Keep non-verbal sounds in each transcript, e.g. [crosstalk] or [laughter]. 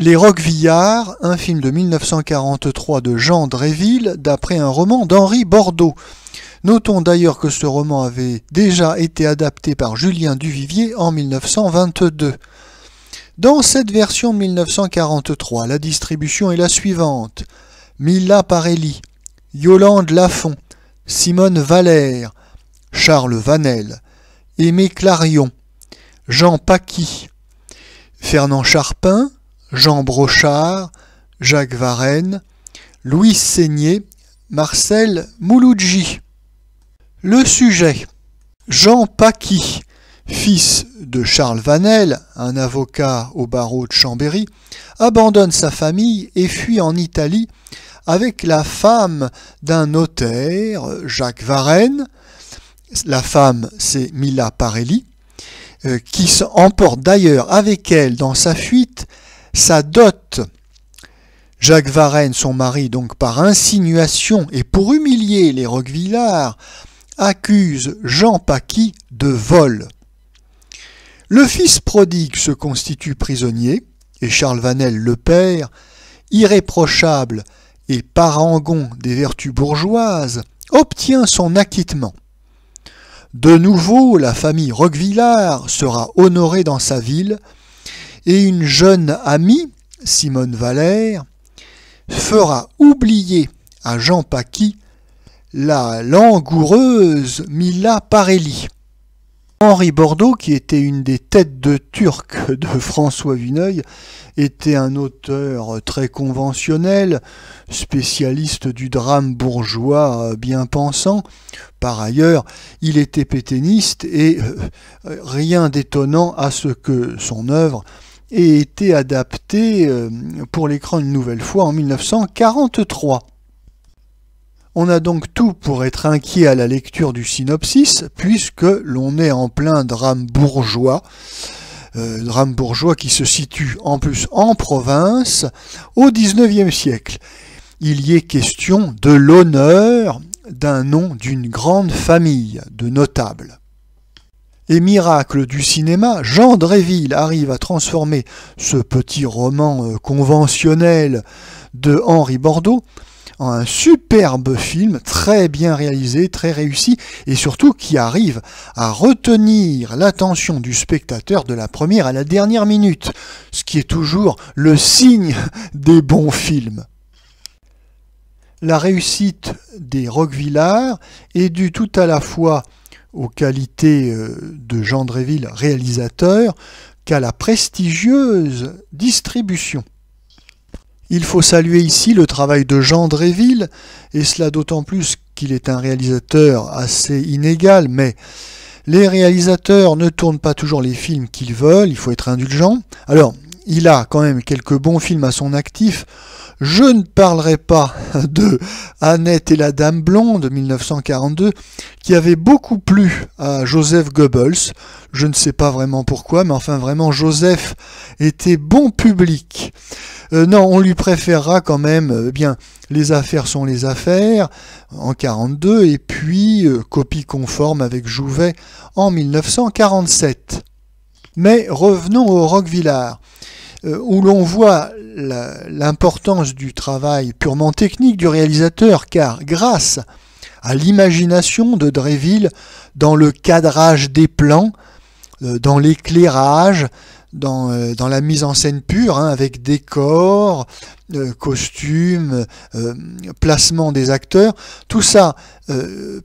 Les Roquevillards, un film de 1943 de Jean Dréville, d'après un roman d'Henri Bordeaux. Notons d'ailleurs que ce roman avait déjà été adapté par Julien Duvivier en 1922. Dans cette version 1943, la distribution est la suivante. Mila Parelli, Yolande Lafont, Simone Valère, Charles Vanel, Aimé Clarion, Jean Paquis, Fernand Charpin, Jean Brochard, Jacques Varenne, Louis Seigné, Marcel Mouloudji. Le sujet Jean Paquis, fils de Charles Vanel, un avocat au barreau de Chambéry, abandonne sa famille et fuit en Italie avec la femme d'un notaire, Jacques Varenne. La femme, c'est Mila Parelli, euh, qui s'emporte d'ailleurs avec elle dans sa fuite sa dot. Jacques Varenne, son mari, donc par insinuation et pour humilier les Roquevillard, accuse Jean Paquis de vol. Le fils prodigue se constitue prisonnier, et Charles Vanel le père, irréprochable et parangon des vertus bourgeoises, obtient son acquittement. De nouveau, la famille Roquevillard sera honorée dans sa ville, et une jeune amie, Simone Valère, fera oublier à Jean Paquis la langoureuse Mila Parelli. Henri Bordeaux, qui était une des têtes de turc de François Vineuil, était un auteur très conventionnel, spécialiste du drame bourgeois euh, bien pensant. Par ailleurs, il était pétainiste et euh, euh, rien d'étonnant à ce que son œuvre et été adapté euh, pour l'écran une nouvelle fois en 1943. On a donc tout pour être inquiet à la lecture du synopsis, puisque l'on est en plein drame bourgeois, euh, drame bourgeois qui se situe en plus en province au XIXe siècle. Il y est question de l'honneur d'un nom d'une grande famille de notables et miracle du cinéma, Jean Dréville arrive à transformer ce petit roman euh, conventionnel de Henri Bordeaux en un superbe film très bien réalisé, très réussi et surtout qui arrive à retenir l'attention du spectateur de la première à la dernière minute, ce qui est toujours le signe [laughs] des bons films. La réussite des Roquevillard est due tout à la fois aux qualités euh, de Jean Dréville, réalisateur, qu'à la prestigieuse distribution. Il faut saluer ici le travail de Jean Dréville, et cela d'autant plus qu'il est un réalisateur assez inégal, mais les réalisateurs ne tournent pas toujours les films qu'ils veulent, il faut être indulgent. Alors, il a quand même quelques bons films à son actif. Je ne parlerai pas [laughs] de Annette et la Dame Blonde 1942, qui avait beaucoup plu à Joseph Goebbels. Je ne sais pas vraiment pourquoi, mais enfin vraiment Joseph était bon public. Euh, non, on lui préférera quand même, euh, bien, les affaires sont les affaires en 42 et puis euh, copie conforme avec Jouvet en 1947. Mais revenons au Rockvillard. Euh, où l'on voit l'importance du travail purement technique du réalisateur, car grâce à l'imagination de Dréville dans le cadrage des plans, euh, dans l'éclairage, euh, dans, la mise en scène pure, hein, avec décors, costumes, placement des acteurs. Tout ça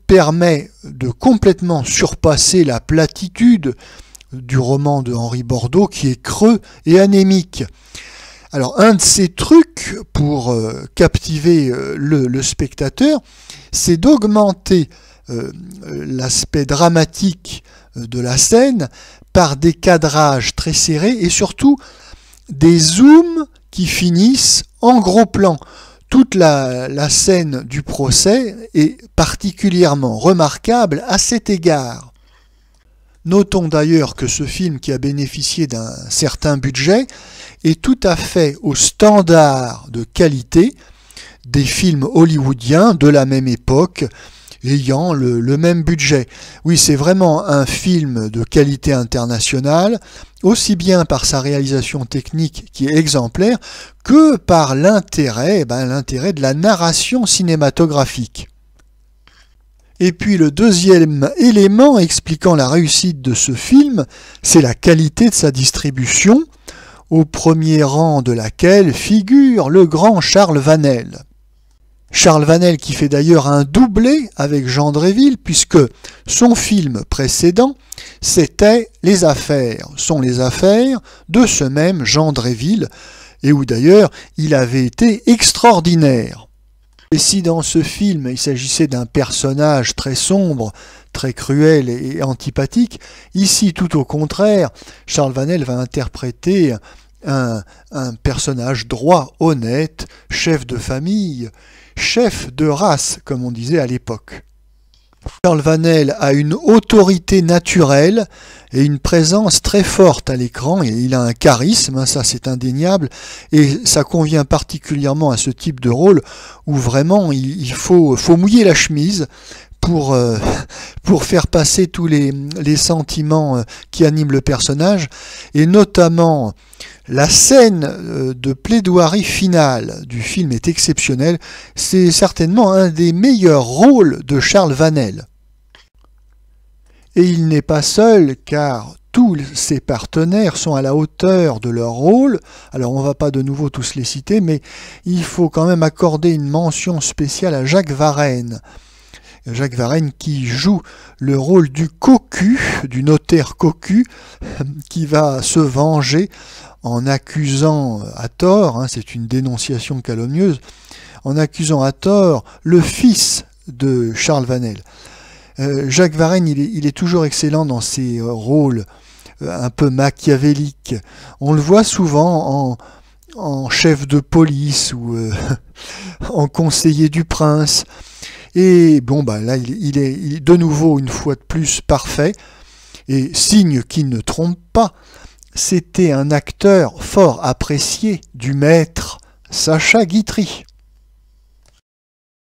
permet de complètement surpasser la platitude du roman de Henri Bordeaux qui est creux et anémique. Alors un de ces trucs pour euh, captiver euh, le, spectateur, c'est d'augmenter euh, l'aspect dramatique de la scène par des cadrages très serrés et surtout des zooms qui finissent en gros plan. Toute la scène du procès est particulièrement remarquable à cet égard. Notons d'ailleurs que ce film, qui a bénéficié d'un certain budget, est tout à fait au standard de qualité des films hollywoodiens de la même époque ayant le, même budget. Oui, c'est vraiment un film de qualité internationale, aussi bien par sa réalisation technique qui est exemplaire que par l'intérêt, eh ben, l'intérêt de la narration cinématographique. Et puis le deuxième élément expliquant la réussite de ce film, c'est la qualité de sa distribution, au premier rang de laquelle figure le grand Charles Vanel. Charles Vanel qui fait d'ailleurs un doublé avec Jean Dréville puisque son film précédent c'était Les affaires, sont les affaires de ce même Jean Dréville et où d'ailleurs il avait été extraordinaire. Et si dans ce film il s'agissait d'un personnage très sombre, très cruel et antipathique, ici tout au contraire, Charles Vanel va interpréter un, un personnage droit, honnête, chef de famille, chef de race, comme on disait à l'époque. Charles Vanel a une autorité naturelle et une présence très forte à l'écran et il a un charisme, hein, ça c'est indéniable et ça convient particulièrement à ce type de rôle où vraiment il faut, faut mouiller la chemise pour, euh, pour faire passer tous les, sentiments euh, qui animent le personnage, et notamment la scène euh, de plaidoirie finale du film est exceptionnelle. C'est certainement un des meilleurs rôles de Charles Vanel. Et il n'est pas seul, car tous ses partenaires sont à la hauteur de leur rôle. Alors on ne va pas de nouveau tous les citer, mais il faut quand même accorder une mention spéciale à Jacques Varenne Jacques Varenne qui joue le rôle du cocu, du notaire cocu, [laughs] qui va se venger en accusant à tort, hein, c'est une dénonciation calomnieuse, en accusant à tort le fils de Charles Vanel. Euh, Jacques Varenne, il est, toujours excellent dans ses euh, rôles euh, un peu machiavéliques. On le voit souvent en, chef de police ou [laughs] en conseiller du prince. Et bon, bah là, il est, il est de nouveau, une fois de plus, parfait. Et signe qu'il ne trompe pas, c'était un acteur fort apprécié du maître Sacha Guitry.